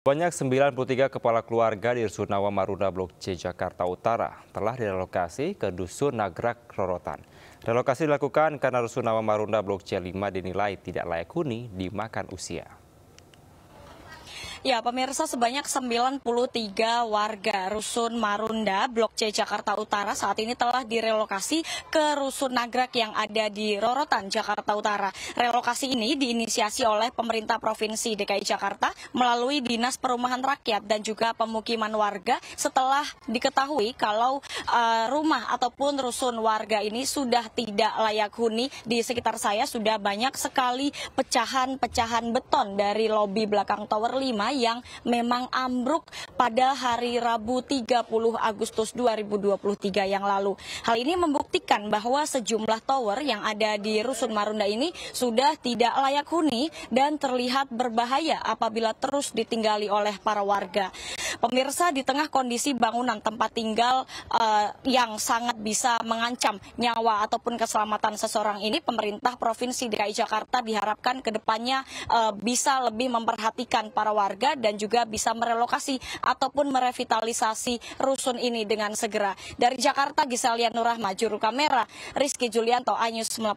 Banyak 93 kepala keluarga di Rusunawa Marunda Blok C Jakarta Utara telah direlokasi ke Dusun Nagrak Rorotan. Relokasi dilakukan karena Rusunawa Marunda Blok C5 dinilai tidak layak huni dimakan usia. Ya, pemirsa sebanyak 93 warga Rusun Marunda, Blok C Jakarta Utara saat ini telah direlokasi ke Rusun Nagrak yang ada di Rorotan, Jakarta Utara. Relokasi ini diinisiasi oleh pemerintah Provinsi DKI Jakarta melalui Dinas Perumahan Rakyat dan juga pemukiman warga setelah diketahui kalau uh, rumah ataupun rusun warga ini sudah tidak layak huni di sekitar saya sudah banyak sekali pecahan-pecahan beton dari lobi belakang Tower 5 yang memang ambruk pada hari Rabu 30 Agustus 2023 yang lalu. Hal ini membuktikan bahwa sejumlah tower yang ada di Rusun Marunda ini sudah tidak layak huni dan terlihat berbahaya apabila terus ditinggali oleh para warga. Pemirsa di tengah kondisi bangunan tempat tinggal uh, yang sangat bisa mengancam nyawa ataupun keselamatan seseorang ini, pemerintah Provinsi DKI Jakarta diharapkan kedepannya uh, eh, bisa lebih memperhatikan para warga warga dan juga bisa merelokasi ataupun merevitalisasi rusun ini dengan segera. Dari Jakarta, Gisalian Nurahma, juru kamera Rizky Julianto, Anyus melaporkan.